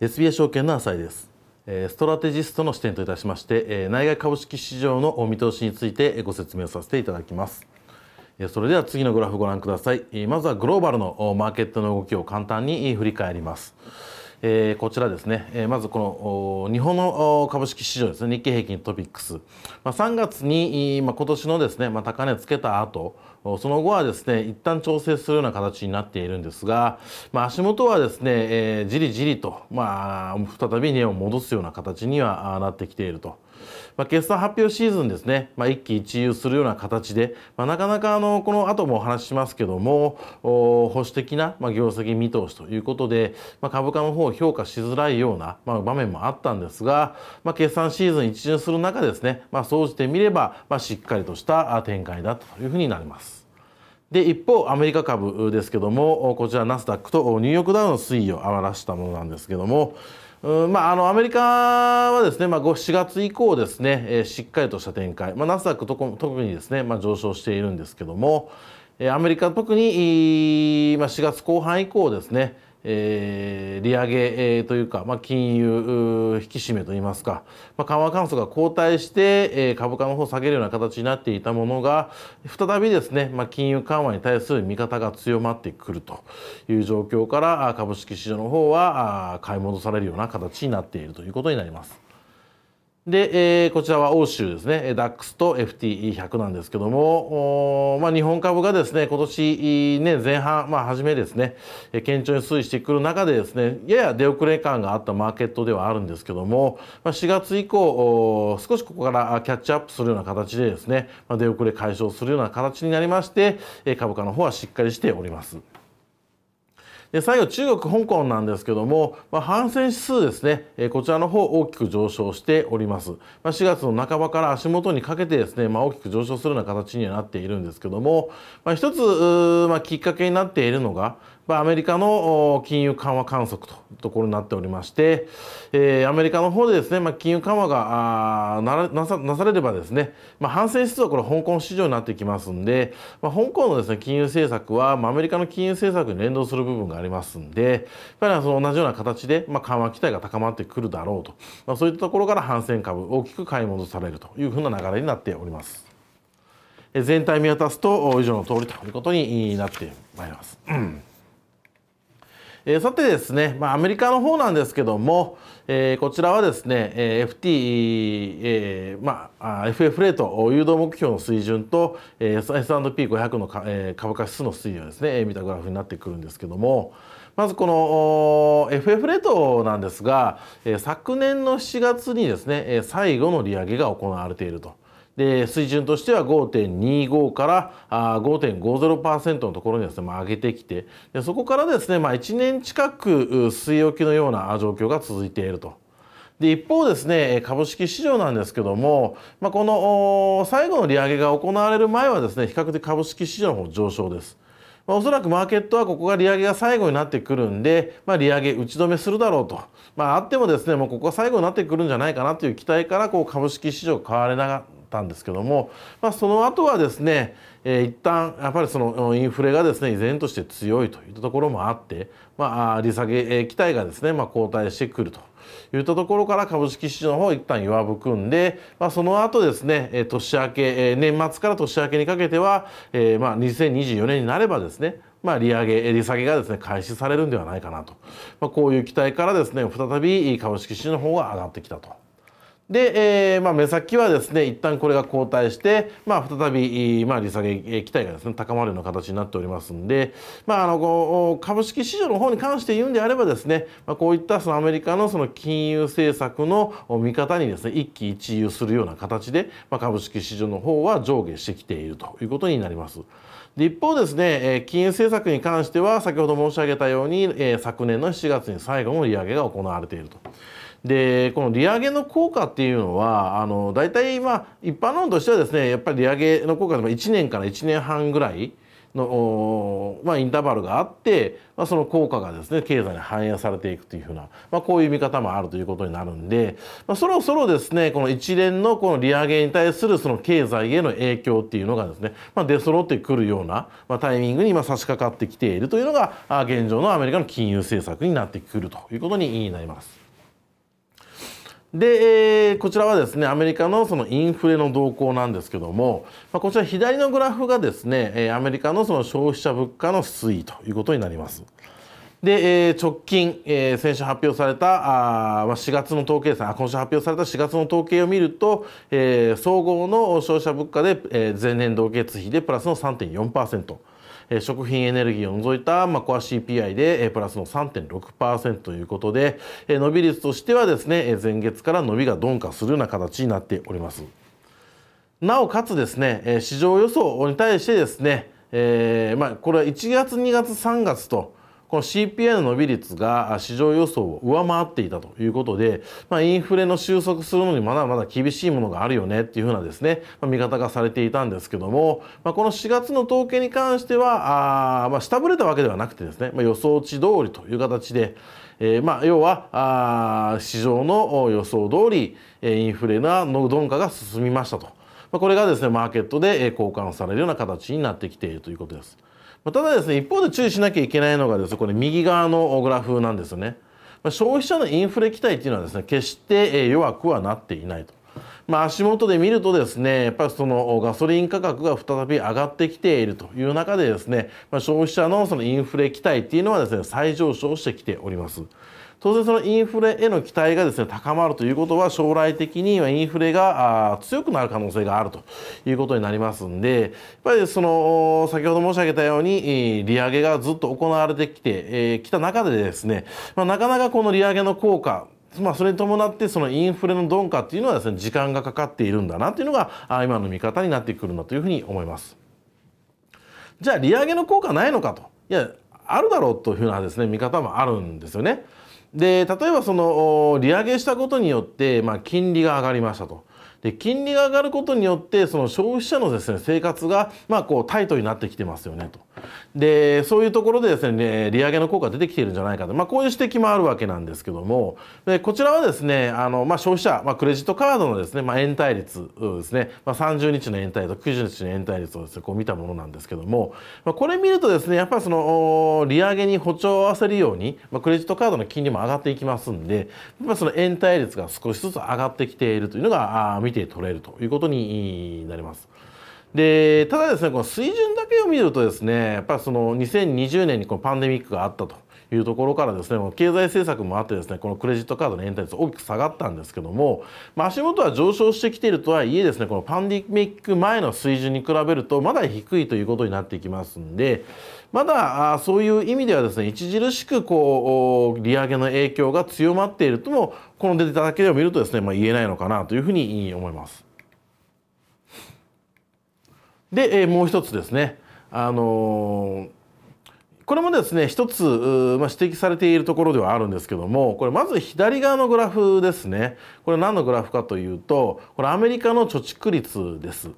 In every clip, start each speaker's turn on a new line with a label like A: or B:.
A: SBA 証券の浅井ですストラテジストの視点といたしまして内外株式市場の見通しについてご説明をさせていただきますそれでは次のグラフをご覧くださいまずはグローバルのマーケットの動きを簡単に振り返りますえー、こちらですね、えー、まずこの日本の株式市場ですね日経平均トピックス、まあ、3月に、まあ、今年のですね、まあ、高値つけた後その後はですね一旦調整するような形になっているんですが、まあ、足元はですね、えー、じりじりと、まあ、再び値を戻すような形にはなってきていると。まあ、決算発表シーズンですね、まあ、一喜一憂するような形で、まあ、なかなかあのこの後もお話ししますけども保守的な、業績見通しということで、まあ、株価の方を評価しづらいような、場面もあったんですが、まあ、決算シーズン一巡する中ですね、まあ、総じてみれば、まあ、しっかりとした展開だというふうになります。で一方アメリカ株ですけどもこちらナスダックとニューヨークダウンの推移を表したものなんですけどもうんまあ、あのアメリカはですね、まあ、4月以降ですね、えー、しっかりとした展開、まあ、ナスダックとこ特にですね、まあ、上昇しているんですけども、えー、アメリカ特に、まあ、4月後半以降ですねえー、利上げ、えー、というか、まあ、金融引き締めといいますか、まあ、緩和観測が後退して、えー、株価の方下げるような形になっていたものが再びですね、まあ、金融緩和に対する見方が強まってくるという状況から株式市場の方は買い戻されるような形になっているということになります。で、えー、こちらは欧州ですね、DAX と FTE100 なんですけども、まあ、日本株がですね、今年ね、前半、まあ、初めですね、堅調に推移してくる中でですね、やや出遅れ感があったマーケットではあるんですけども、まあ、4月以降、少しここからキャッチアップするような形でですね、まあ、出遅れ解消するような形になりまして、株価の方はしっかりしております。で最後中国香港なんですけども、まあ、反戦指数ですね、えこちらの方大きく上昇しております、まあ、4月の半ばから足元にかけてですね、まあ、大きく上昇するような形にはなっているんですけども、まあ、一つ、まあ、きっかけになっているのがアメリカの金融緩和観測というところになっておりまして、えー、アメリカの方でですね、まあ、金融緩和がなさなされればですね、まあ、反戦指数はこれ香港市場になってきますんで、まあ、香港のですね金融政策は、まあ、アメリカの金融政策に連動する部分がありますんで、やっぱりその同じような形で、まあ、緩和期待が高まってくるだろうと、まあ、そういったところから反戦株大きく買い戻されるというふうな流れになっております。全体見渡すと以上の通りということになってまいります。うんえさてですね、まあ、アメリカの方なんですけども、えー、こちらはですね、えー、FT、えー、まあ、FF レート誘導目標の水準と、えー、S&P500 のえー、株価指数の推移をですね見たグラフになってくるんですけどもまずこの FF レートなんですが、え昨年の7月にですね最後の利上げが行われていると。で水準としては5.25から5.50%のところにですね、ま上げてきてでそこからですね、まあ、1年近く据え置きのような状況が続いていると。で一方ですね株式市場なんですけども、まあ、この最後の利上げが行われる前はですね比較的株式市場の上昇です。まあ、おそらくマーケットはここが利上げが最後になってくるんで、まあ、利上げ打ち止めするだろうと、まあ、あってもですねもうここが最後になってくるんじゃないかなという期待からこう株式市場買われながったんですけども、まあ、その後はですね、えー、一旦やっぱりそのインフレがですね依然として強いといったところもあって、まあ、利下げ期待がですね、まあ、後退してくると。いったところから株式市場の方一旦弱含んで、まあ、その後ですね年明け年末から年明けにかけては、えー、まあ2024年になればですねまあ、利上げ利下げがですね開始されるんではないかなと、まあ、こういう期待からですね再び株式市場の方が上がってきたとで、えーまあ、目先はですね一旦これが後退して、まあ、再び、まあ、利下げ期待がですね高まるような形になっておりますので、まあ、あのこう株式市場の方に関して言うんであればですね、まあ、こういったそのアメリカのその金融政策の見方にですね一喜一憂するような形で、まあ、株式市場の方は上下してきているということになります。で一方ですね、金融政策に関しては先ほど申し上げたように、昨年の7月に最後の利上げが行われていると。でこの利上げの効果っていうのはあの大体まあ一般論としてはですねやっぱり利上げの効果でも1年から1年半ぐらいの、まあ、インターバルがあって、まあ、その効果がですね経済に反映されていくというふうな、まあ、こういう見方もあるということになるんで、まあ、そろそろですねこの一連のこの利上げに対するその経済への影響っていうのがですね、まあ、出揃ってくるような、まあ、タイミングに今差し掛かってきているというのが現状のアメリカの金融政策になってくるということになります。で、えー、こちらはですねアメリカのそのインフレの動向なんですけども、まあ、こちら左のグラフがですね、えアメリカのその消費者物価の推移ということになります。で、えー、直近、えー、先週発表されたあ、まあ、4月の統計ですね今週発表された4月の統計を見ると、えー、総合の消費者物価で、えー、前年同月比でプラスの3.4%。食品エネルギーを除いた、まあ、コア CPI でプラスの3.6%ということで伸び率としてはですね前月から伸びが鈍化するような形になっております。なおかつですね市場予想に対してですねえーまあ、これは1月2月3月とこの CPI の伸び率が市場予想を上回っていたということで、まあ、インフレの収束するのにまだまだ厳しいものがあるよねっていうふうなですね、まあ、見方がされていたんですけども、まあ、この4月の統計に関してはあ、まあ、下振れたわけではなくてですね、まあ、予想値通りという形で、えー、まあ要はあ市場の予想通りインフレの鈍化が進みましたと。これがですね、マーケットで交換されるような形になってきているということです。ただですね一方で注意しなきゃいけないのがですねこれ右側のグラフなんですね消費者のインフレ期待っていうのはですね決して弱くはなっていないとまあ、足元で見るとですねやっぱりそのガソリン価格が再び上がってきているという中でですね、まあ、消費者のそのインフレ期待っていうのはですね再上昇してきております。当然そのインフレへの期待がですね高まるということは将来的にはインフレが強くなる可能性があるということになりますんでやっぱりその先ほど申し上げたように利上げがずっと行われてきてきた中でですね、まあ、なかなかこの利上げの効果まあ、それに伴ってそのインフレの鈍化っていうのはですね時間がかかっているんだなっていうのが今の見方になってくるんだというふうに思います。じゃあ利上げの効果ないのかといやあるだろうというふうなですね見方もあるんですよね。で例えばその利上げしたことによって、まあ、金利が上がりましたと。で金利が上がることによってその消費者のですね生活がまあこうタイトになってきてますよねと。でそういうところでですね利上げの効果出てきているんじゃないかと、まあ、こういう指摘もあるわけなんですけどもでこちらはですねあの、まあ、消費者、まあ、クレジットカードのですね、まあ、延滞率ですね、まあ、30日の延滞と90日の延滞率をです、ね、こう見たものなんですけども、まあ、これ見るとですねやっぱりその利上げに歩調を合わせるように、まあ、クレジットカードの金利も上がっていきますんでまあ、その延滞率が少しずつ上がってきているというのが見て取れるということになります。でただですねこの水準だけを見るとですねやっぱりその2020年にこのパンデミックがあったというところからですね経済政策もあってですねこのクレジットカードの延滞率大きく下がったんですけども、まあ、足元は上昇してきているとはいえですねこのパンデミック前の水準に比べるとまだ低いということになってきますんでまだそういう意味ではですね著しくこう利上げの影響が強まっているともこのデータだけを見るとですね、まあ、言えないのかなというふうに思います。で、えもう一つですね、あのこれもですね一つ、まあ、指摘されているところではあるんですけどもこれまず左側のグラフですねこれ何のグラフかというとこれアメリカの貯蓄率です。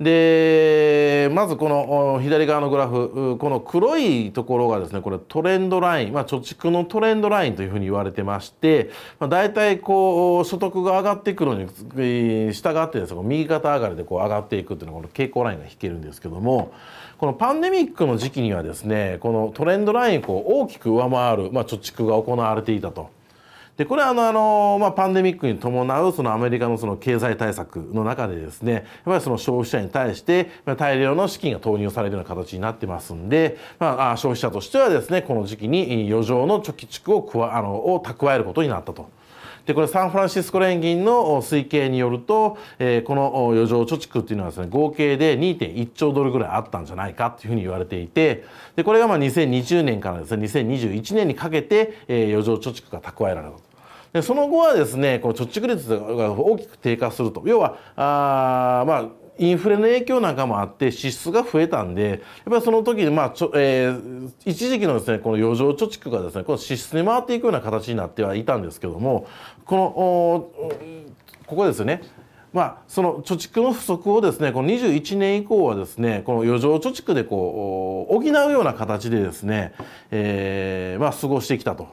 A: でまずこの左側のグラフこの黒いところがですねこれトレンドライン、まあ、貯蓄のトレンドラインというふうに言われてまして、まあ、大体こう所得が上がっていくのに従ってですね右肩上がりでこう上がっていくというのはこの傾向ラインが引けるんですけどもこのパンデミックの時期にはですねこのトレンドラインを大きく上回る、まあ、貯蓄が行われていたと。でこれはあのあの、まあ、パンデミックに伴うそのアメリカのその経済対策の中でですねやっぱりその消費者に対して大量の資金が投入されるような形になってますんで、まあ、消費者としてはですねこの時期に余剰の貯蓄を加あのを蓄えることになったと。でこれサンフランシスコ連銀の推計によると、えー、この余剰貯蓄っていうのはですね合計で2.1兆ドルぐらいあったんじゃないかっていうふうに言われていてでこれがまあ2020年からですね2021年にかけて、えー、余剰貯蓄が蓄えられたと。でその後はですねこの貯蓄率が大きく低下すると要はあまあインフレの影響なんかもあって支出が増えたんでやっぱりその時に、まあちょえー、一時期のです、ね、この余剰貯蓄がです、ね、この支出に回っていくような形になってはいたんですけどもこのおここですねまあ、その貯蓄の不足をですねこの21年以降はですねこの余剰貯蓄でこう補うような形でですね、えーまあ、過ごしてきたと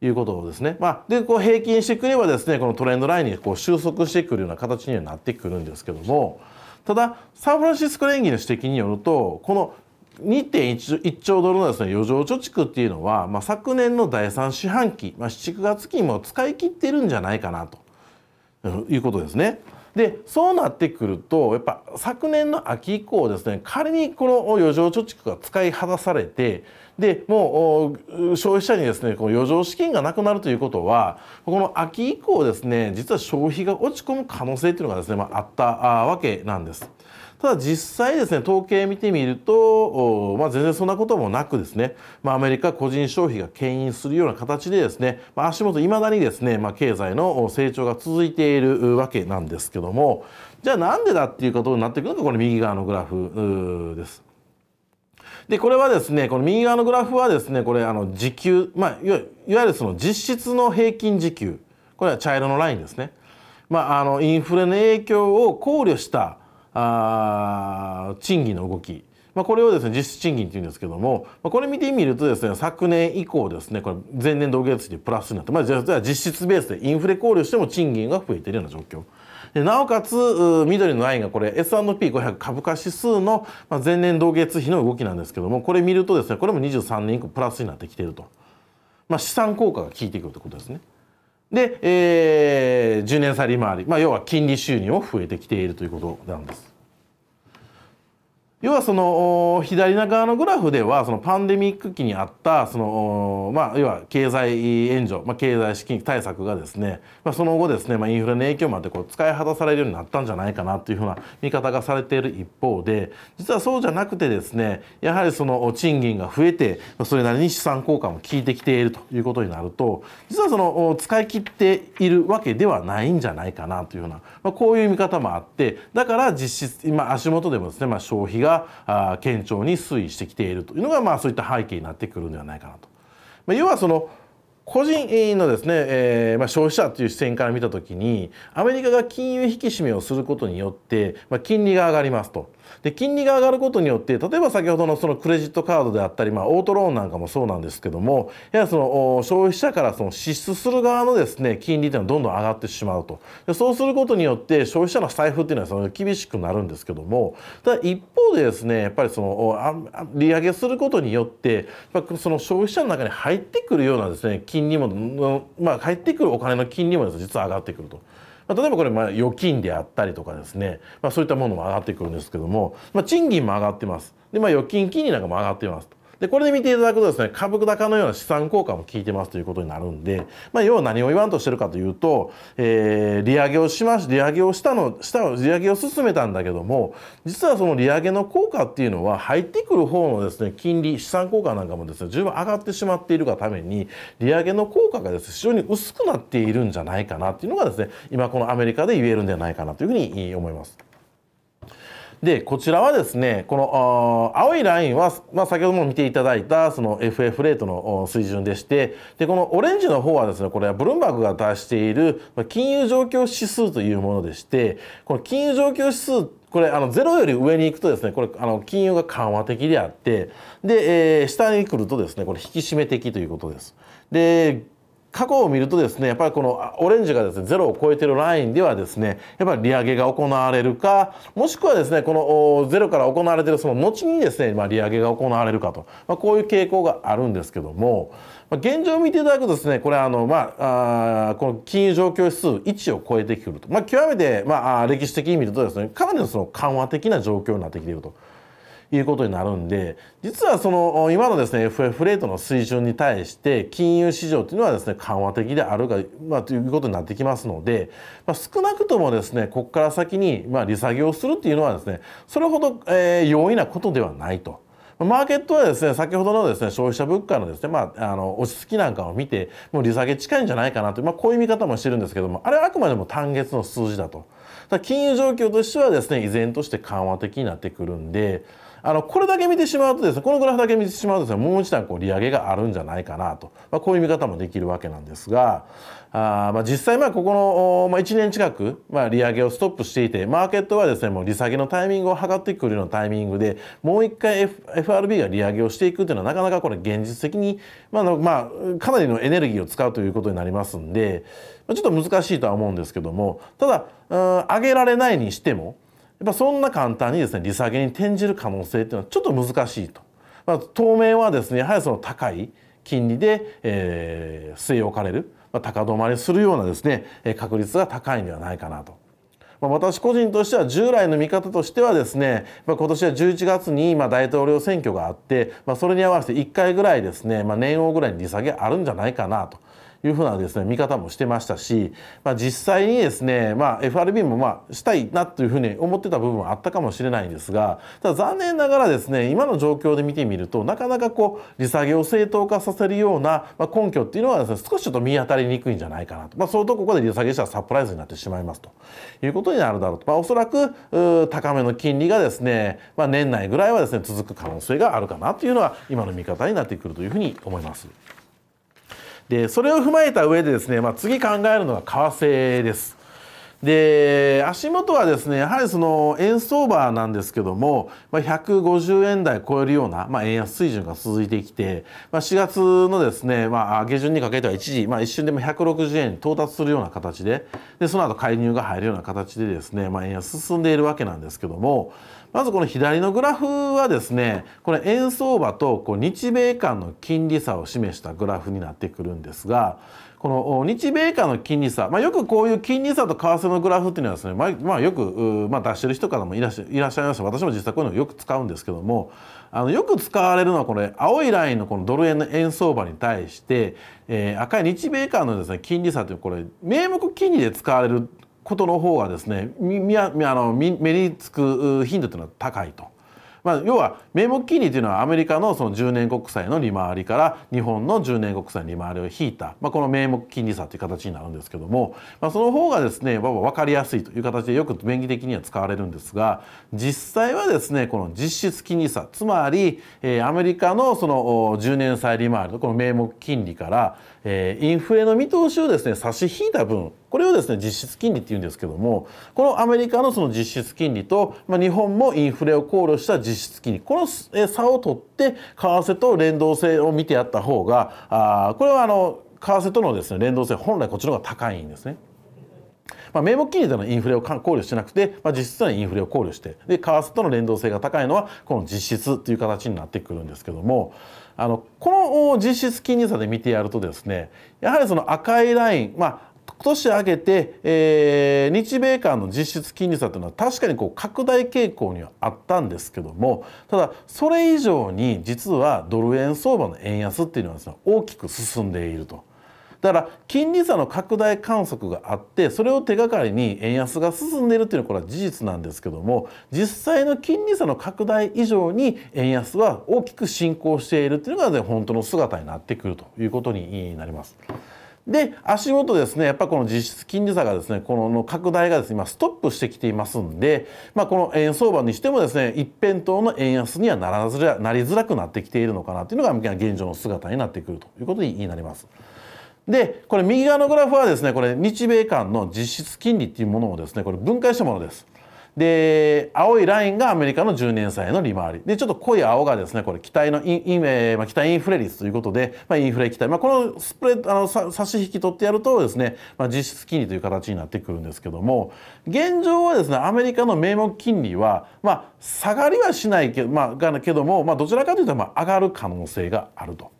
A: いうことですね。まあ、でこう平均してくればですねこのトレンドラインにこう収束してくるような形にはなってくるんですけどもただサンフランシスコ連銀の指摘によるとこの2.1兆ドルのですね余剰貯蓄っていうのは、まあ、昨年の第3四半期、まあ、7月期も使い切ってるんじゃないかなということですね。でそうなってくるとやっぱ昨年の秋以降ですね仮にこの余剰貯蓄が使い果たされてでもう消費者にですねこの余剰資金がなくなるということはこの秋以降ですね実は消費が落ち込む可能性というのがですね、まあ、あったわけなんです。ただ実際ですね統計見てみると、まあ、全然そんなこともなくですね、まあ、アメリカ個人消費が牽引するような形でですね、まあ、足元いまだにですね、まあ、経済の成長が続いているわけなんですけどもじゃあなんでだっていうことになってくるのがこれ右側のグラフです。でこれはですねこの右側のグラフはですねこれあの時給、まあ、いわゆるその実質の平均時給これは茶色のラインですね、まあ、あのインフレの影響を考慮したあ賃金の動き、まあ、これをですね実質賃金っていうんですけども、まあ、これ見てみるとですね昨年以降ですねこれ前年同月比でプラスになって、まあ、実質ベースでインフレ考慮しても賃金が増えているような状況。でなおかつ緑のラインがこれ S&P500 株価指数の前年同月比の動きなんですけどもこれ見るとですねこれも23年以降プラスになってきていると、まあ、資産効果が効いてくるということですね。で、えー、10年差利回り、まあ、要は金利収入も増えてきているということなんです。要はその左側のグラフではそのパンデミック期にあったその、まあ、要は経済援助、まあ、経済資金対策がですね、まあ、その後ですね、まあ、インフレの影響もあってこう使い果たされるようになったんじゃないかなというふうな見方がされている一方で実はそうじゃなくてですねやはりその賃金が増えてそれなりに資産効果も効いてきているということになると実はその使い切っているわけではないんじゃないかなというような、まあ、こういう見方もあってだから実質今足元でもですね、まあ、消費がが堅調に推移してきているというのが、まあ、そういった背景になってくるんではないかなと。まあ、要はその個人のですね、えーまあ、消費者という視点から見たときにアメリカが金融引き締めをすることによって、まあ、金利が上がりますと。で金利が上がることによって例えば先ほどのそのクレジットカードであったり、まあ、オートローンなんかもそうなんですけどもやはりその消費者からその支出する側のですね金利というのはどんどん上がってしまうとでそうすることによって消費者の財布っていうのはその厳しくなるんですけどもただ一方でですねやっぱりその利上げすることによってやっぱその消費者の中に入ってくるようなですね金利も、まあ、入ってくるお金の金利も実は上がってくると。まあ、例えばこれまあ預金であったりとかですね、まあ、そういったものも上がってくるんですけども、まあ、賃金も上がってますで、まあ、預金金利なんかも上がってますとでこれで見ていただくとですね株高のような資産効果も効いてますということになるんで、まあ、要は何を言わんとしてるかというと、えー、利上げをしまし利上げをしたのした利上げを進めたんだけども実はその利上げの効果っていうのは入ってくる方のですね金利資産効果なんかもですね十分上がってしまっているがために利上げの効果がですね非常に薄くなっているんじゃないかなっていうのがですね今このアメリカで言えるんではないかなというふうに思います。でこちらはですねこの青いラインは、まあ、先ほども見ていただいたその FF レートの水準でしてでこのオレンジの方はですねこれはブルンバーグが出している金融状況指数というものでしてこの金融状況指数これあのゼロより上に行くとですねこれあの金融が緩和的であってで、えー、下に来るとですねこれ引き締め的ということです。で過去を見るとですねやっぱりこのオレンジがですねゼロを超えてるラインではですねやっぱり利上げが行われるかもしくはですねこのゼロから行われているその後にですね、まあ、利上げが行われるかと、まあ、こういう傾向があるんですけども、まあ、現状を見ていただくとですねこれあの、まあ、あこの金融状況指数1を超えてくると、まあ、極めて、まあ、歴史的に見るとですねかなりのその緩和的な状況になってきていると。いうことになるんで実はその今のですね FF レートの水準に対して金融市場というのはですね緩和的であるが、まあ、ということになってきますので、まあ、少なくともですねここから先に、まあ、利下げをするっていうのはですねそれほど、えー、容易なことではないと。マーケットはですね、先ほどのですね、消費者物価のですね、まあ、あの、落ち着きなんかを見て、もう利下げ近いんじゃないかなとまあ、こういう見方もしてるんですけども、あれはあくまでも単月の数字だと。だ金融状況としてはですね、依然として緩和的になってくるんで、あのこれだけ見てしまうとですねこのグラフだけ見てしまうとですねもう一段こう利上げがあるんじゃないかなと、まあ、こういう見方もできるわけなんですがあまあ実際まあここの、まあ、1年近く、まあ、利上げをストップしていてマーケットはですねもう利下げのタイミングを図ってくるようなタイミングでもう一回、F、FRB が利上げをしていくというのはなかなかこれ現実的に、まあまあ、かなりのエネルギーを使うということになりますんでちょっと難しいとは思うんですけどもただ、うん、上げられないにしてもっぱそんな簡単にですね利下げに転じる可能性っていうのはちょっと難しいと。まあ、当面はですねやはりその高い金利で、えー、据え置かれる、まあ、高止まりするようなですね確率が高いんではないかなと。私個人としては従来の見方としてはですね、今年は11月に大統領選挙があって、それに合わせて1回ぐらいですね、年王ぐらいに利下げあるんじゃないかなというふうなですね見方もしてましたし、まあ、実際にですね、まあ、FRB もまあしたいなというふうに思ってた部分はあったかもしれないんですがただ残念ながらですね今の状況で見てみるとなかなかこう利下げを正当化させるような根拠っていうのはです、ね、少しちょっと見当たりにくいんじゃないかなと、まあ、そうことこで利下げしたらサプライズになってしまいますということになるだろうと、まあ、おそらく高めの金利がですね、まあ、年内ぐらいはですね続く可能性があるかなというのは今の見方になってくるというふうに思います。でそれを踏まえた上でですね、まあ、次考えるのが為替です。で足元はですねやはりその円相場なんですけども、まあ、150円台超えるような、まあ、円安水準が続いてきて、まあ、4月のですね、まあ、下旬にかけては一時、まあ、一瞬でも160円に到達するような形ででその後介入が入るような形でですね、まあ、円安進んでいるわけなんですけども、まずこの左のグラフはですねこれ円相場とこう日米間の金利差を示したグラフになってくるんですがこの日米間の金利差、まあ、よくこういう金利差と為替のグラフっていうのはですね、まあ、まあ、よく、まあ、出してる人からもいらっしゃいまし私も実際こういうのをよく使うんですけどもあのよく使われるのはこれ青いラインのこのドル円の円相場に対して、えー、赤い日米間のです、ね、金利差というこれ名目金利で使われることの方がですねみあの目につく頻度というのは高いと。まあ、要は名目金利というのはアメリカのその10年国債の利回りから日本の10年国債の利回りを引いた、まあ、この名目金利差という形になるんですけども、まあ、その方がですね分かりやすいという形でよく便宜的には使われるんですが実際はですねこの実質金利差つまり、えアメリカのその10年債利回りのこの名目金利からえインフレの見通しをですね差し引いた分これをですね実質金利っていうんですけどもこのアメリカのその実質金利と、まあ、日本もインフレを考慮した実質金利この差を取って為替と連動性を見てやった方があこれはあの為替とのですね連動性本来こっちの方が高いんですね。まあ、名目金利でのインフレを考慮してなくて、まあ、実質のインフレを考慮してで為替との連動性が高いのはこの実質という形になってくるんですけども、あのこの実質金利差で見てやるとですねやはりその赤いラインまあ年上げて、えー、日米間の実質金利差というのは確かにこう拡大傾向にはあったんですけどもただそれ以上に実はドル円相場の円安っていうのはです、ね、大きく進んでいると。だから金利差の拡大観測があってそれを手がかりに円安が進んでいるというのはこれは事実なんですけども実際の金利差の拡大以上に円安は大きく進行しているというのが、ね、本当の姿になってくるということになります。で足元ですねやっぱこの実質金利差がですねこの拡大がですね今ストップしてきていますんで、まあ、この円相場にしてもですね一辺倒の円安にはならずなりづらくなってきているのかなというのが現状の姿になってくるということになります。でこれ右側のグラフはですねこれ日米間の実質金利っていうものをですねこれ分解したものです。で青いラインがアメリカの10年債の利回りでちょっと濃い青がですねこれ期待のインイン、えーまあ、期待インフレ率ということで、まあ、インフレ期待、まあ、このスプレッドあの差し引き取ってやるとですね、まあ、実質金利という形になってくるんですけども現状はですねアメリカの名目金利は、まあ、下がりはしないけ,、まあ、けども、まあ、どちらかというとまあ上がる可能性があると。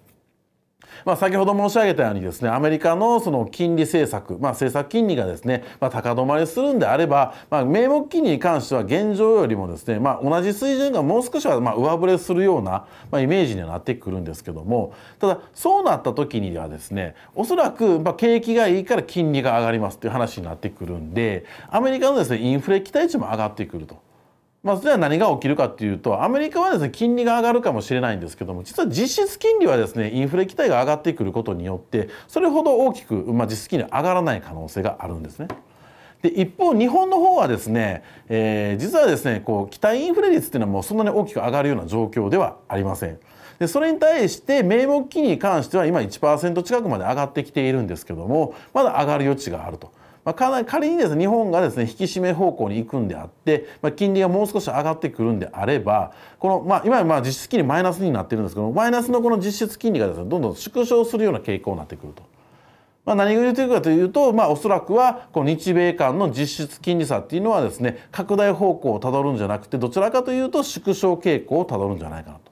A: まあ、先ほど申し上げたようにですねアメリカのその金利政策、まあ、政策金利がですね、まあ、高止まりするんであれば、まあ、名目金利に関しては現状よりもですね、まあ、同じ水準がもう少しはまあ上振れするような、まあ、イメージにはなってくるんですけどもただそうなった時にはですねおそらくまあ景気がいいから金利が上がりますという話になってくるんでアメリカのですねインフレ期待値も上がってくると。まあ、それは何が起きるかっていうとアメリカはですね金利が上がるかもしれないんですけども実は実質金利はですねインフレ期待が上がってくることによってそれほど大きく、まあ、実質金利上がらない可能性があるんですね。で一方日本の方はですね、えー、実はですねこう期待インフレ率っていうのはもうそんなに大きく上がるような状況ではありません。でそれに対して名目金利に関しては今1%近くまで上がってきているんですけどもまだ上がる余地があると。まあ、仮にですね日本がですね引き締め方向に行くんであって、まあ、金利がもう少し上がってくるんであればこの、まあ、今まあ実質金利マイナスになってるんですけどマイナスのこの実質金利がですねどんどん縮小するような傾向になってくると。まあ、何が言っているかというと、まあ、おそらくはこの日米間の実質金利差っていうのはですね拡大方向をたどるんじゃなくてどちらかというと縮小傾向をたどるんじゃないかなと。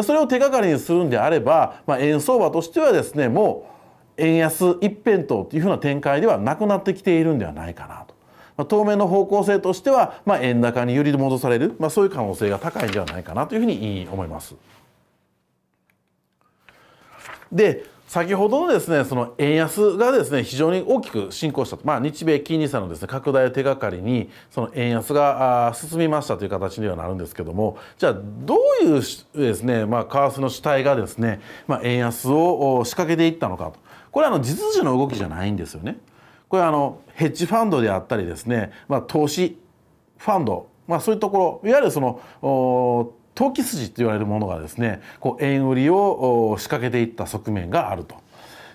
A: でそれを手がかりにするんであれば、まあ、円相場としてはですねもう円安一辺倒というふうな展開ではなくなってきているんではないかなと。まあ、当面の方向性としては、まあ、円高に揺り戻される、まあ、そういう可能性が高いんではないかなというふうに思います。で先ほどのですねその円安がですね非常に大きく進行したまあ、日米金利差のですね拡大を手がかりにその円安が進みましたという形にはなるんですけどもじゃあどういうですねまあ為替の主体がですねまあ、円安を仕掛けていったのかと。これはあの実需の動きじゃないんですよね。これはあのヘッジファンドであったりですね、まあ、投資ファンド、まあ、そういうところいわゆるその投機筋と言われるものがですねこう円売りを仕掛けていった側面があると。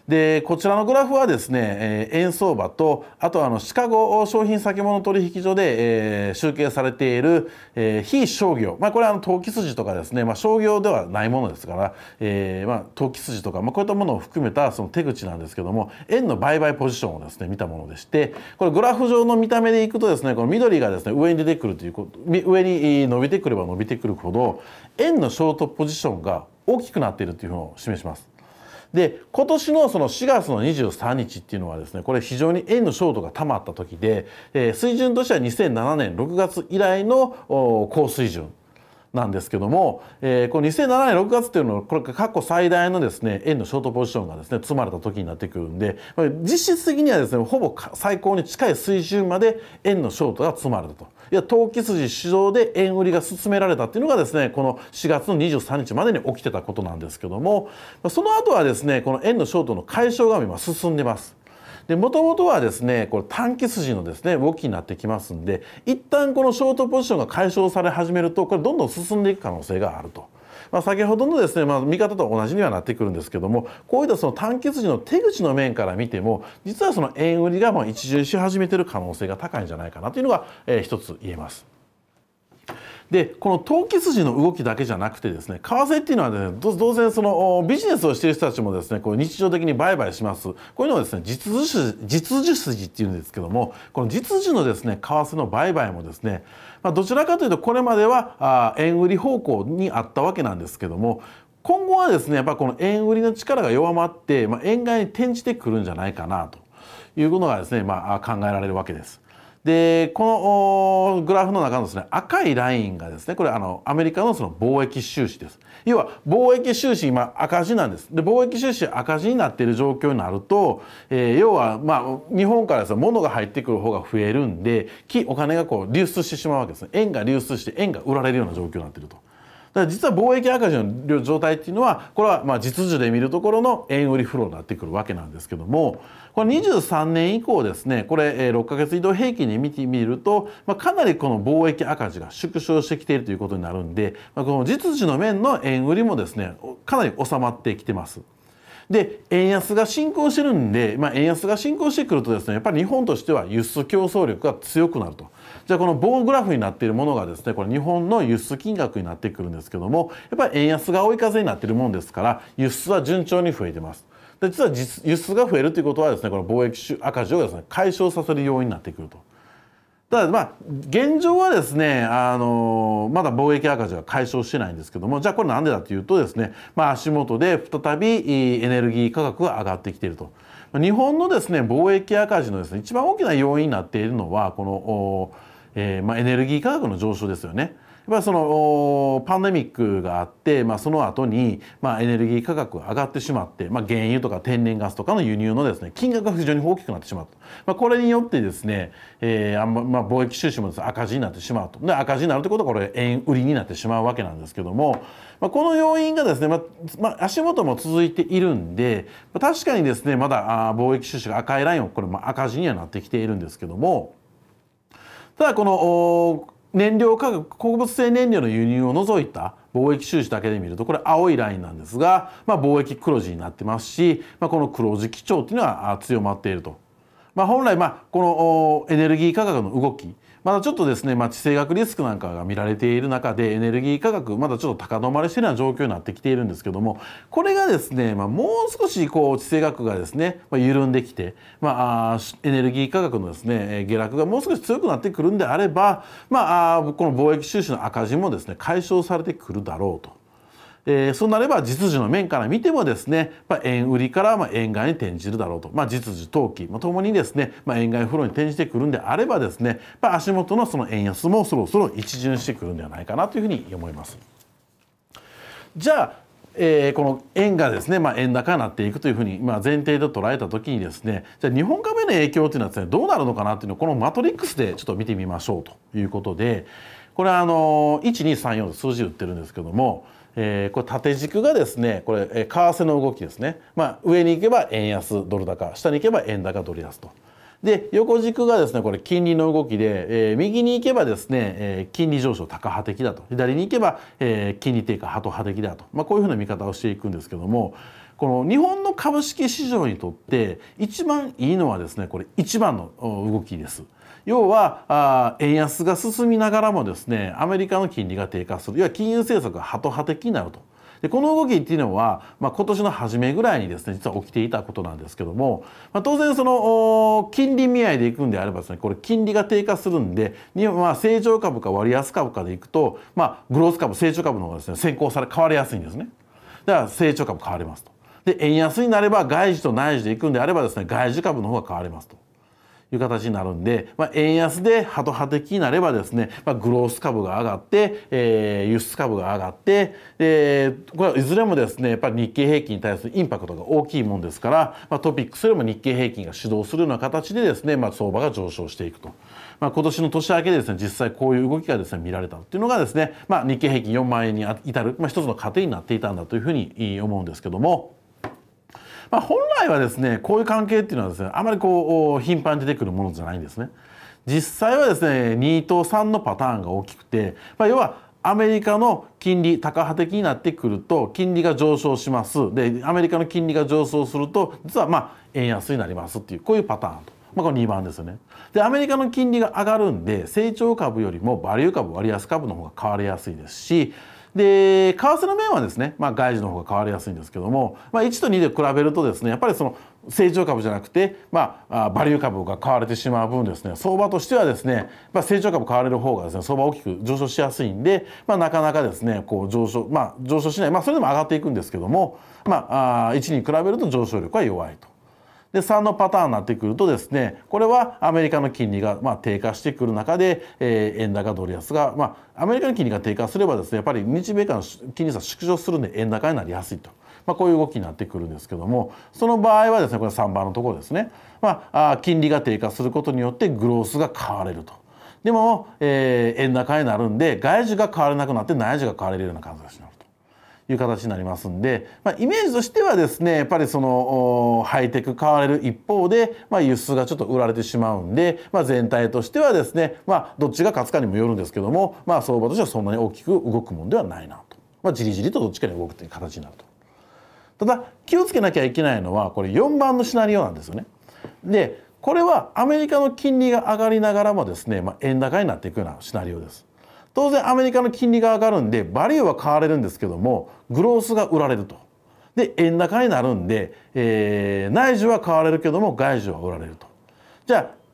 A: でこちらのグラフはですね、えー、円相場とあとあのシカゴ商品先物取引所で、えー、集計されている、えー、非商業、まあ、これはあの投機筋とかですね、まあ、商業ではないものですから、えーまあ、投機筋とか、まあ、こういったものを含めたその手口なんですけども円の売買ポジションをですね見たものでしてこれグラフ上の見た目でいくとですねこの緑がですね上に出てくるということ上に伸びてくれば伸びてくるほど円のショートポジションが大きくなっているというのを示します。で今年のその4月の23日っていうのはですねこれ非常に円のショートが溜まった時で、えー、水準としては2007年6月以来の高水準なんですけども、えー、この2007年6月というのはこれ過去最大のですね円のショートポジションがですね積まれた時になってくるんで実質的にはですねほぼ最高に近い水準まで円のショートが積まれたと。いや投機筋市場で円売りが進められたっていうのがですねこの4月の23日までに起きてたことなんですけどもその後はですねこの円のショートの解消が今進んでます。でもともとはですねこれ短期筋のですね動きになってきますんで一旦このショートポジションが解消され始めるとこれどんどん進んでいく可能性があると。まあ、先ほどのですね、まあ、見方と同じにはなってくるんですけどもこういったその短期筋の手口の面から見ても実はその円売りがまあ一巡し始めてる可能性が高いんじゃないかなというのが、えー、一つ言えます。でこの投機筋の動きだけじゃなくてですね為替っていうのはね当然そのビジネスをしている人たちもですねこう日常的に売買しますこういうのをですね実需実需筋っていうんですけどもこの実需のですね為替の売買もですね、まあ、どちらかというとこれまではあ円売り方向にあったわけなんですけども今後はですねやっぱこの円売りの力が弱まって、まあ、円買いに転じてくるんじゃないかなということがですね、まあ、考えられるわけです。でこのグラフの中のですね赤いラインがですねこれあのアメリカのその貿易収支です要は貿易収支今赤字なんですで貿易収支赤字になっている状況になると、えー、要はまあ日本からですね物が入ってくる方が増えるんでお金がこう流出してしまうわけですね円が流出して円が売られるような状況になっていると。だから実は貿易赤字の状態っていうのはこれはまあ実需で見るところの円売りフローになってくるわけなんですけどもこれ23年以降ですねこれ6ヶ月移動平均に見てみると、まあ、かなりこの貿易赤字が縮小してきているということになるんで、まあ、この実需の面の円売りもですねかなり収まってきてます。で円安が進行してるんで、まあ、円安が進行してくるとですねやっぱり日本としては輸出競争力が強くなるとじゃあこの棒グラフになっているものがですねこれ日本の輸出金額になってくるんですけどもやっぱり円安が追い風になっているものですから輸出は順調に増えてます。で実は輸出が増えるということはですねこの貿易赤字をですね解消させる要因になってくると。ただまあ現状はですねあのまだ貿易赤字は解消してないんですけどもじゃあこれなんでだというとですね、まあ、足元で再びエネルギー価格が上がってきていると。日本のですね貿易赤字のですね一番大きな要因になっているのはこの、えーまあ、エネルギー価格の上昇ですよね。ぱりそのパンデミックがあって、まあ、その後にまあエネルギー価格が上がってしまって、まあ、原油とか天然ガスとかの輸入のですね金額が非常に大きくなってしまうと、まあ、これによってですね、えーあんままあ、貿易収支もです、ね、赤字になってしまうとで赤字になるということはこれ円売りになってしまうわけなんですけども、まあ、この要因がですね、まあまあ、足元も続いているんで、まあ、確かにですねまだあ貿易収支が赤いラインをこれあ、赤字にはなってきているんですけどもただこの燃料価格鉱物性燃料の輸入を除いた貿易収支だけで見るとこれ青いラインなんですが、まあ、貿易黒字になってますし、まあ、この黒字基調というのは強まっているとまあ、本来まあこのエネルギー価格の動きまだちょっとですね、まあ、地政学リスクなんかが見られている中でエネルギー価格まだちょっと高止まりしているような状況になってきているんですけどもこれがですね、まあ、もう少しこう地政学がですね、まあ、緩んできて、まあ、エネルギー価格のですね下落がもう少し強くなってくるんであれば、まあ、この貿易収支の赤字もですね解消されてくるだろうと。えー、そうなれば実需の面から見てもですね、まあ、円売りからまあ円買いに転じるだろうと、まあ、実需投機、まあ、ともにですね、まあ、円買いフローに転じてくるんであればですね、まあ、足元のその円安もそろそろ一巡してくるんではないかなというふうに思います。じゃあえー、この円がですね、まあ、円高になっていくというふうに、まあ、前提で捉えた時にですねじゃあ日本株への影響というのはですねどうなるのかなっていうのをこのマトリックスでちょっと見てみましょうということでこれはあの1234数字打ってるんですけどもえー、これ縦軸がですねこれ、え為替の動きですね、まあ、上に行けば円安ドル高下に行けば円高ドル安と。で横軸がですねこれ金利の動きで、えー、右に行けばですね、えー、金利上昇高派的だと左に行けば、えー、金利低下ハト派的だと、まあ、こういうふうな見方をしていくんですけどもこの日本の株式市場にとって一番いいのはですねこれ一番の動きです。要はあ円安が進みながらもですねアメリカの金利が低下する要は金融政策がハト派的になると。でこの動きっていうのは、まあ、今年の初めぐらいにですね実は起きていたことなんですけども、まあ、当然その金利見合いでいくんであればですねこれ金利が低下するんで、本は成長株か割安株かでいくと、まあ、グロース株成長株の方がですね先行され変わりやすいんですねだから成長株変わりますと。で円安になれば外需と内需でいくんであればですね外需株の方が買われますと。いう形になるんで、まあ、円安でハト派的になればですね、まあ、グロース株が上がって、えー、輸出株が上がって、えー、これはいずれもですねやっぱり日経平均に対するインパクトが大きいもんですから、まあ、トピックスよりも日経平均が主導するような形でですね、まあ、相場が上昇していくと。まあ、今年の年明けですね実際こういう動きがですね見られたっていうのがですね、まあ、日経平均4万円に至る、まあ、一つの糧になっていたんだというふうに思うんですけども。まあ、本来はですねこういう関係っていうのはですねあまりこう頻繁に出てくるものじゃないんですね。実際はですね2と3のパターンが大きくて、まあ、要はアメリカの金利高波的になってくると金利が上昇しますでアメリカの金利が上昇すると実はまあ円安になりますっていうこういうパターンと。まあ、これ2番ですよねでアメリカの金利が上がるんで成長株よりもバリュー株割安株の方が買われやすいですしで為替の面はですね、まあ、外需の方が変わりやすいんですけども、まあ、1と2で比べるとですねやっぱりその成長株じゃなくて、まあ、バリュー株が買われてしまう分ですね相場としてはですね、まあ、成長株買われる方がですね相場大きく上昇しやすいんで、まあ、なかなかですねこう上昇まあ上昇しないまあそれでも上がっていくんですけどもまあ1に比べると上昇力は弱いと。で3のパターンになってくるとですねこれはアメリカの金利がま低下してくる中で、え円高ドル安が、まアメリカの金利が低下すればですねやっぱり日米間の金利差縮小するんで円高になりやすいと。まあ、こういう動きになってくるんですけどもその場合はですねこれ3番のところですね、まあ、金利が低下することによってグロースが買われるとでも、えー、円高になるんで外需が買われなくなって内需が買われるような感じですね。いう形になりますんで、まあ、イメージとしてはですねやっぱりそのハイテク買われる一方で、まあ、輸出がちょっと売られてしまうんで、まあ、全体としてはですね、まあ、どっちが勝つかにもよるんですけども、まあ、相場としてはそんなに大きく動くもんではないなと、まあ、じりじりとどっちかに動くという形になると。ただ気をつけなきゃいけないのはこれ4番のシナリオなんですよね。でこれはアメリカの金利が上がりながらもですね、まあ、円高になっていくようなシナリオです。当然アメリカの金利が上がるんでバリューは買われるんですけどもグロースが売られると。で円高になるんで、えー、内需は買われるけども外需は売られると。じゃあ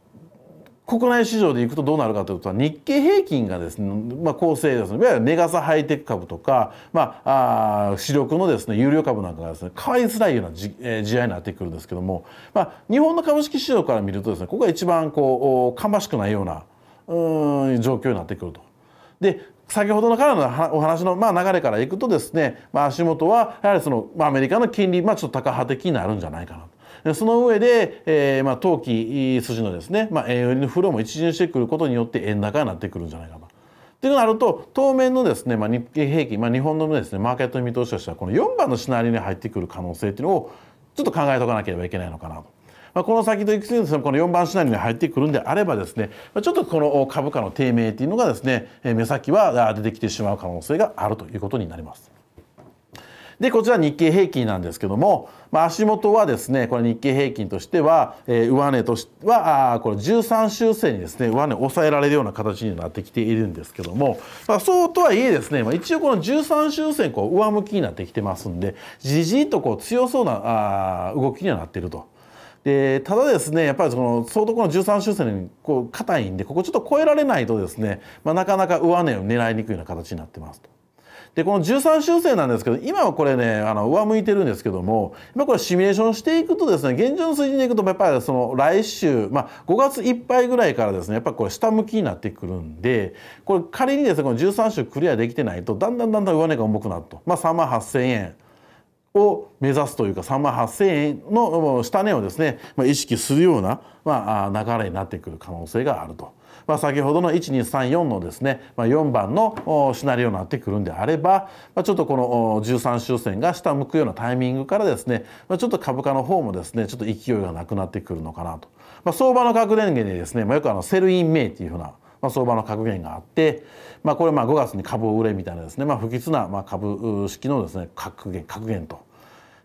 A: 国内市場でいくとどうなるかというと日経平均がですね、まあ、構成ですねいわゆるネガサハイテク株とか、まあ、あ主力のですね有料株なんかがですね買いづらいようなじ、えー、になってくるんですけども、まあ、日本の株式市場から見るとですねここが一番こう芳しくないようなうん状況になってくると。で先ほどのからのお話のまあ流れからいくとですね、まあ、足元はやはりそのアメリカの金利、まあ、ちょっと高派的になるんじゃないかなと。その上で、えー、まあ、投機筋のですね、まあ、円売りのフローも一巡してくることによって円高になってくるんじゃないかと。っていうのがあると当面のですね、まあ、日経平均、まあ、日本のですねマーケットの見通しとしてはこの4番のシナリオに入ってくる可能性っていうのをちょっと考えとかなければいけないのかなと。まあ、この先といくつですねこの4番シナリオに入ってくるんであればですねちょっとこの株価の低迷というのがですね目先は出てきてしまう可能性があるということになります。でこちら日経平均なんですけども、まあ、足元はですねこれ日経平均としては、えー、上値としてはあこれ13修線にですね上値抑えられるような形になってきているんですけども、まあ、そうとはいえですね、まあ、一応この13修線こう上向きになってきてますんでじじっとこう強そうなあ動きにはなっていると。でただですねやっぱりその総督の13周線にこう硬いんでここちょっと超えられないとですね、まあ、なかなか上値を狙いにくいような形になってますと。でこの13修正なんですけど今はこれねあの上向いてるんですけども今これシミュレーションしていくとですね現状の水準でいくとやっぱりその来週、まあ、5月いっぱいぐらいからですねやっぱこれ下向きになってくるんでこれ仮にですねこの13週クリアできてないとだんだんだんだん上値が重くなると、まあ、3万8,000円。を目指すというか3万8,000円の下値をですね、意識するような、流れになってくる可能性があると。まあ、先ほどの1234のですね、ま4番のシナリオになってくるんであれば、ちょっとこの13周線が下向くようなタイミングからですね、ちょっと株価の方もですねちょっと勢いがなくなってくるのかなと。まあ、相場の確認源でですね、よくあのセルインメイっていうふうなまあ、相場の格言があって、まあ、これまあ5月に株を売れみたいなですね、まあ、不吉なまあ株式のですね格言格言と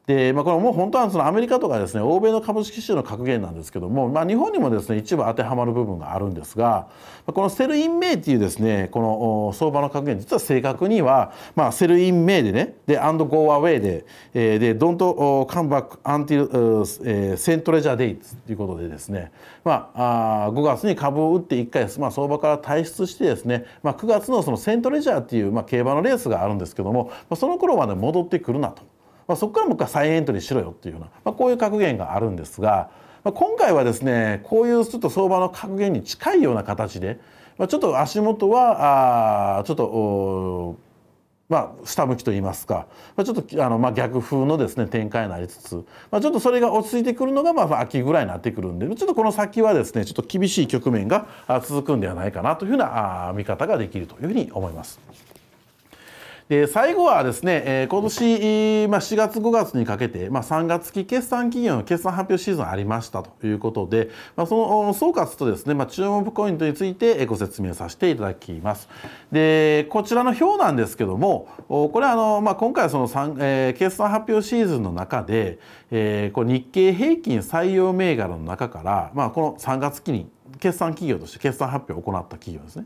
A: で、まあ、これもう本当はそのアメリカとかですね欧米の株式市場の格言なんですけども、まあ、日本にもですね一部当てはまる部分があるんですがこのセルインメイっていうですねこの相場の格言実は正確には、まあ、セルインメイでねでアンドゴーアウェイで、えでドントカムバックアンティセントレジャーデイツということでですね、まあ、あ5月に株を売って1回、まあ、相場から退出してですね、まあ、9月のそのセントレジャーっていう、まあ、競馬のレースがあるんですけども、まあ、その頃まで戻ってくるなと。まあ、そこからもう一回再エントリーしろよっていうような、まあ、こういう格言があるんですが、まあ、今回はですねこういうちょっと相場の格言に近いような形で、まあ、ちょっと足元はあちょっとまあ、下向きと言いますか、まあ、ちょっとあの、まあ、逆風のですね展開になりつつ、まあ、ちょっとそれが落ち着いてくるのが、まあ、秋ぐらいになってくるんでちょっとこの先はですねちょっと厳しい局面が続くんではないかなというふうな見方ができるというふうに思います。で最後はですね、えー、今年、まあ、4月5月にかけて、まあ、3月期決算企業の決算発表シーズンありましたということで、まあ、その総括とですね、まあ、注目ポイントについてご説明させていただきます。でこちらの表なんですけどもこれはあの、まあ、今回はその、えー、決算発表シーズンの中で、えー、こう日経平均採用銘柄の中から、まあ、この3月期に決算企業として決算発表を行った企業ですね。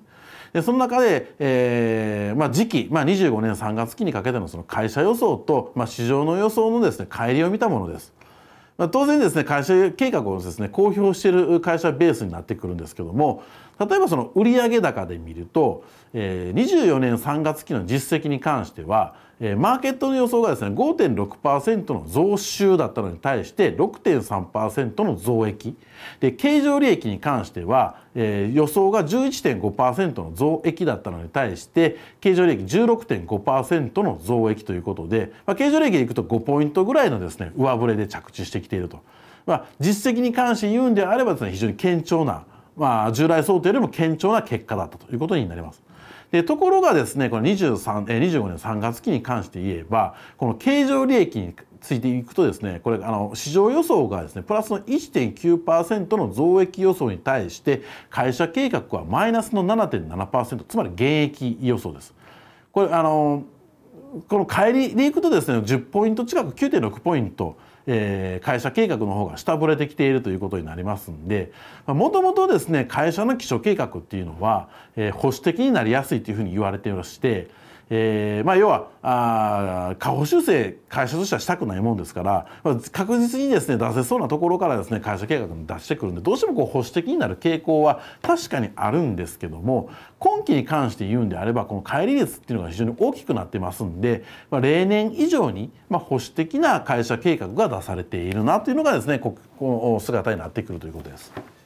A: でその中で、えーまあ、時期、まあ、25年3月期にかけてのその会社予想と、まあ、市場の予想のですね乖離を見たものです。まあ、当然ですね会社計画をですね公表している会社ベースになってくるんですけども例えばその売上高で見ると、えー、24年3月期の実績に関してはマーケットの予想がですね5.6%の増収だったのに対して6.3%の増益で経常利益に関しては、えー、予想が11.5%の増益だったのに対して経常利益16.5%の増益ということで、まあ、経常利益でいくと5ポイントぐらいのですね上振れで着地してきていると。まあ、実績に関して言うんであればですね非常に堅調な、まあ、従来想定よりも堅調な結果だったということになります。でところがですねこの23え25年3月期に関して言えばこの経常利益についていくとですねこれあの市場予想がですねプラスの1.9%の増益予想に対して会社計画はマイナスの7.7%つまり減益予想です。これあのこの帰りでいくとですね10ポイント近く9.6ポイントえー、会社計画の方が下振れてきているということになりますんでもともとですね会社の基礎計画っていうのは、えー、保守的になりやすいというふうに言われていましてえーまあ、要はあ下方修正会社としてはしたくないもんですから、まあ、確実にですね出せそうなところからですね会社計画に出してくるんでどうしてもこう保守的になる傾向は確かにあるんですけども今期に関して言うんであればこの乖離率っていうのが非常に大きくなってますんで、まあ、例年以上に、まあ、保守的な会社計画が出されているなというのがですねここの姿になってくるということです。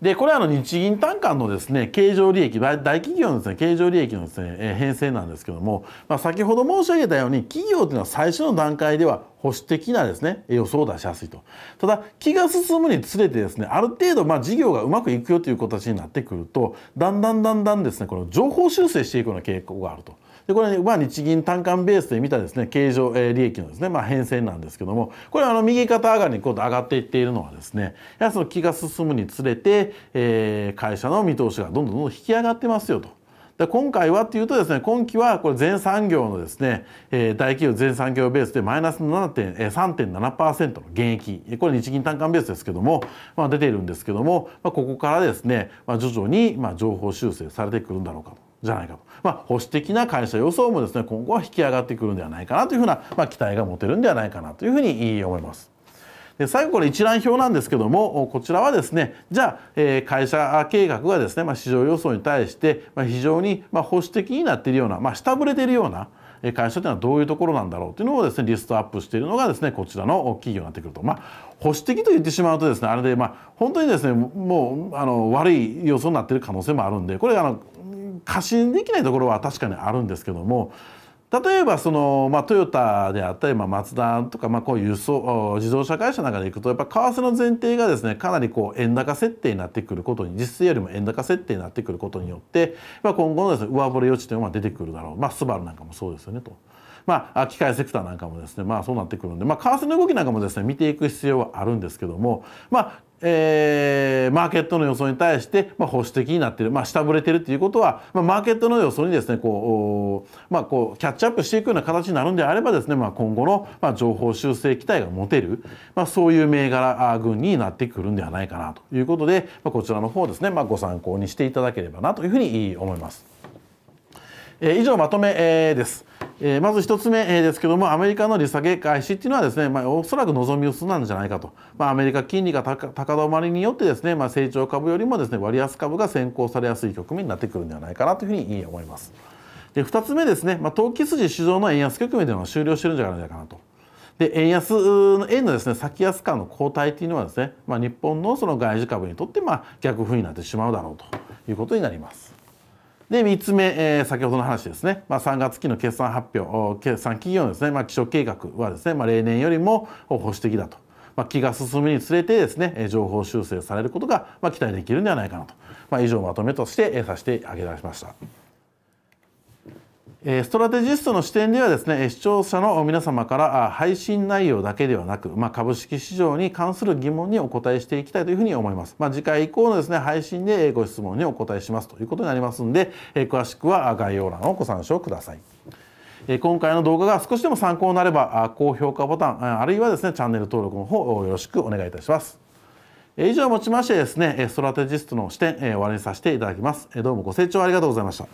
A: でこれはの日銀短観のですね経常利益大企業のですね経常利益のですね、えー、編成なんですけども、まあ、先ほど申し上げたように企業というのは最初の段階では保守的なですね予想を出しやすいとただ気が進むにつれてですねある程度まあ事業がうまくいくよという形になってくるとだんだんだんだんですねこの情報修正していくような傾向があると。でこれは、ね、まあ、日銀単観ベースで見たですね経常、えー、利益のですね、まあ、変遷なんですけどもこれはあの右肩上がりにこう上がっていっているのはですねやはりその気が進むにつれて、えー、会社の見通しがどんどんどんどん引き上がってますよと。で今回はっていうとですね今期はこれ全産業のですね、えー、大企業全産業ベースでマイナス3.7%の減益これ日銀単観ベースですけども、まあ、出ているんですけども、まあ、ここからですね、まあ、徐々にまあ情報修正されてくるんだろうかと。じゃないかと、まあ、保守的な会社予想もですね今後は引き上がってくるんではないかなというふうな、まあ、期待が持てるんではないかなというふうに思います。で最後これ一覧表なんですけどもこちらはですねじゃあ、えー、会社計画がですね、まあ、市場予想に対して、まあ、非常に、まあ、保守的になっているような、まあ、下振れているような会社というのはどういうところなんだろうというのをですねリストアップしているのがですねこちらの企業になってくると、まあ、保守的と言ってしまうとですねあれでまあ本当にですねもうあの悪い予想になっている可能性もあるんでこれあの過信できないところは確かにあるんですけども例えばその、まあ、トヨタであったり、まあ、マツダとか、まあ、こういう輸送自動車会社なんかでいくとやっぱ為替の前提がですねかなりこう円高設定になってくることに実質よりも円高設定になってくることによって、まあ、今後のです、ね、上振れ余地というのが出てくるだろうまあスバルなんかもそうですよねと。まあ、機械セクターなんかもですね、まあ、そうなってくるんで、まあ、為替の動きなんかもですね見ていく必要はあるんですけども、まあ、えー、マーケットの予想に対して、まあ、保守的になっている、まあ、下振れてるということは、まあ、マーケットの予想にですねこう、まあ、こうキャッチアップしていくような形になるんであればですね、まあ、今後の、まあ、情報修正期待が持てる、まあ、そういう銘柄群になってくるんではないかなということで、まあ、こちらの方ですね、まあ、ご参考にしていただければなというふうに思います。えー、以上まとめ、えー、です。えー、まず1つ目ですけどもアメリカの利下げ開始っていうのはですね、まあ、おそらく望み薄なんじゃないかと、まあ、アメリカ金利が高止まりによってですね、まあ、成長株よりもですね割安株が先行されやすい局面になってくるんではないかなというふうに思いますで2つ目ですね、まあ、投機筋市場の円安局面では終了してるんじゃないかなとで円安円のですね先安感の後退というのはですね、まあ、日本のその外需株にとってまあ逆風になってしまうだろうということになります。で、3つ目、えー、先ほどの話ですね。まあ、3月期の決算発表、決算企業のですね、まあ、基礎計画はですね、まあ、例年よりも保守的だと。まあ、気が進むにつれてですね、情報修正されることが、まあ、期待できるんではないかなと。まあ、以上まとめとして、えー、させてあげられました。ストラテジストの視点ではですね視聴者の皆様から配信内容だけではなく、まあ、株式市場に関する疑問にお答えしていきたいというふうに思います、まあ、次回以降のですね配信でご質問にお答えしますということになりますんで詳しくは概要欄をご参照ください今回の動画が少しでも参考になれば高評価ボタンあるいはですねチャンネル登録の方よろしくお願いいたします以上をもちましてですねストラテジストの視点終わりにさせていただきますどうもご清聴ありがとうございました